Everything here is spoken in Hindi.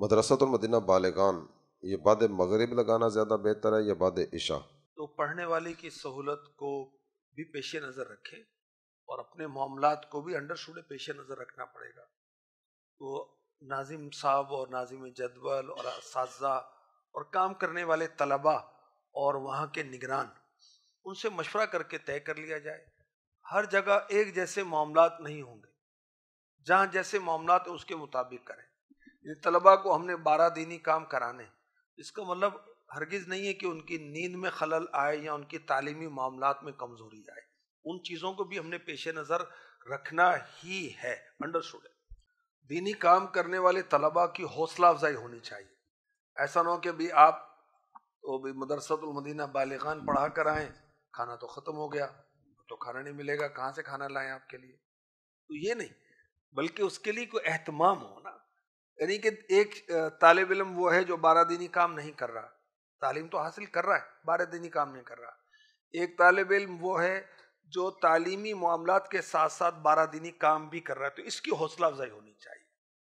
तो मदीना बालगान ये बाद मगरब लगाना ज़्यादा बेहतर है या बाद इशा तो पढ़ने वाले की सहूलत को भी पेश नज़र रखें और अपने मामला को भी अंडर शुडे पेश नज़र रखना पड़ेगा तो नाजिम साहब और नाजिम जदवल और साजा और काम करने वाले तलबा और वहाँ के निगरान उनसे मशवरा करके तय कर लिया जाए हर जगह एक जैसे मामला नहीं होंगे जहाँ जैसे मामला उसके मुताबिक करें तलबा को हमने बारह ही काम कराने इसका मतलब हरगिज़ नहीं है कि उनकी नींद में खलल आए या उनकी तालीमी मामला में कमज़ोरी आए उन चीज़ों को भी हमने पेश नज़र रखना ही है अंडरस्टूड दीनी काम करने वाले तलबा की हौसला अफजाई होनी चाहिए ऐसा ना हो कि भी आप तो भी मदरसतमदीना बालिगान पढ़ा कर आएँ खाना तो ख़त्म हो गया तो खाना नहीं मिलेगा कहाँ से खाना लाएं आपके लिए तो ये नहीं बल्कि उसके लिए कोई अहतमाम हो यानी कि एक तालब इलम वो है जो बारह दिनी काम नहीं कर रहा तालीम तो हासिल कर रहा है बारह दिनी काम नहीं कर रहा एक तालब इलम वो है जो तालीमी मामला के साथ साथ बारह दिनी काम भी कर रहा है तो इसकी हौसला अफजाई होनी चाहिए